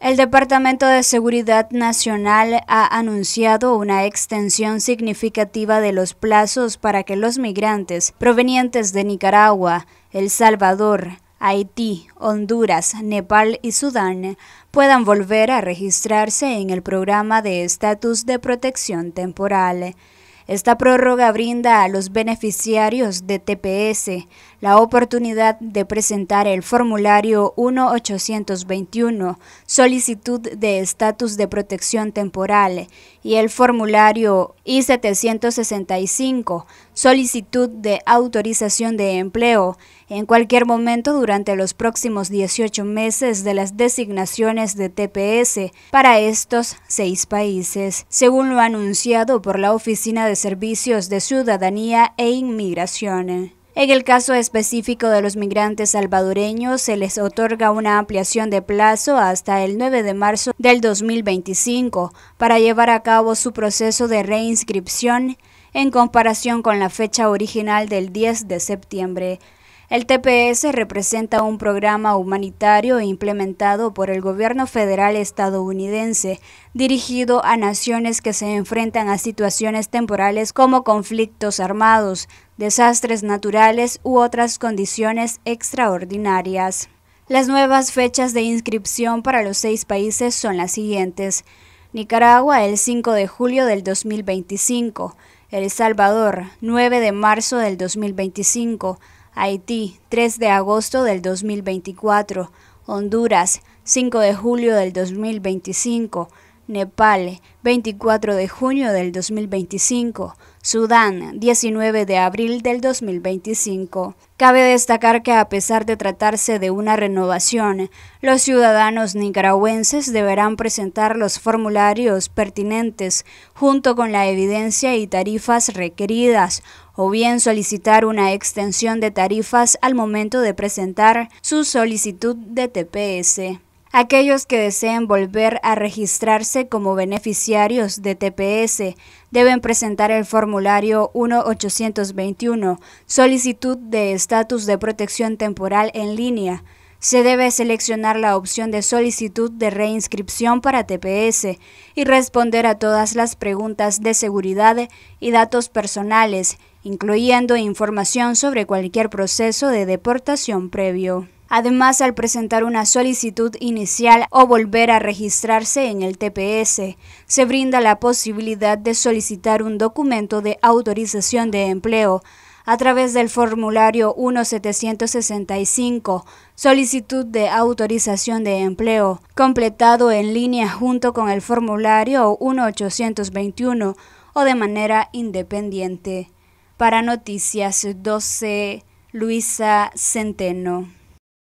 El Departamento de Seguridad Nacional ha anunciado una extensión significativa de los plazos para que los migrantes provenientes de Nicaragua, El Salvador, Haití, Honduras, Nepal y Sudán puedan volver a registrarse en el programa de estatus de protección temporal. Esta prórroga brinda a los beneficiarios de TPS la oportunidad de presentar el formulario 1821, solicitud de estatus de protección temporal, y el formulario I-765, solicitud de autorización de empleo, en cualquier momento durante los próximos 18 meses de las designaciones de TPS para estos seis países, según lo anunciado por la Oficina de Servicios de Ciudadanía e Inmigración. En el caso específico de los migrantes salvadoreños, se les otorga una ampliación de plazo hasta el 9 de marzo del 2025 para llevar a cabo su proceso de reinscripción en comparación con la fecha original del 10 de septiembre. El TPS representa un programa humanitario implementado por el gobierno federal estadounidense, dirigido a naciones que se enfrentan a situaciones temporales como conflictos armados, desastres naturales u otras condiciones extraordinarias. Las nuevas fechas de inscripción para los seis países son las siguientes. Nicaragua el 5 de julio del 2025, El Salvador 9 de marzo del 2025, Haití, 3 de agosto del 2024, Honduras, 5 de julio del 2025, Nepal, 24 de junio del 2025. Sudán, 19 de abril del 2025. Cabe destacar que a pesar de tratarse de una renovación, los ciudadanos nicaragüenses deberán presentar los formularios pertinentes junto con la evidencia y tarifas requeridas o bien solicitar una extensión de tarifas al momento de presentar su solicitud de TPS. Aquellos que deseen volver a registrarse como beneficiarios de TPS deben presentar el formulario 1821, solicitud de estatus de protección temporal en línea. Se debe seleccionar la opción de solicitud de reinscripción para TPS y responder a todas las preguntas de seguridad y datos personales, incluyendo información sobre cualquier proceso de deportación previo. Además, al presentar una solicitud inicial o volver a registrarse en el TPS, se brinda la posibilidad de solicitar un documento de autorización de empleo a través del formulario 1765, solicitud de autorización de empleo, completado en línea junto con el formulario 1821 o de manera independiente. Para Noticias 12, Luisa Centeno.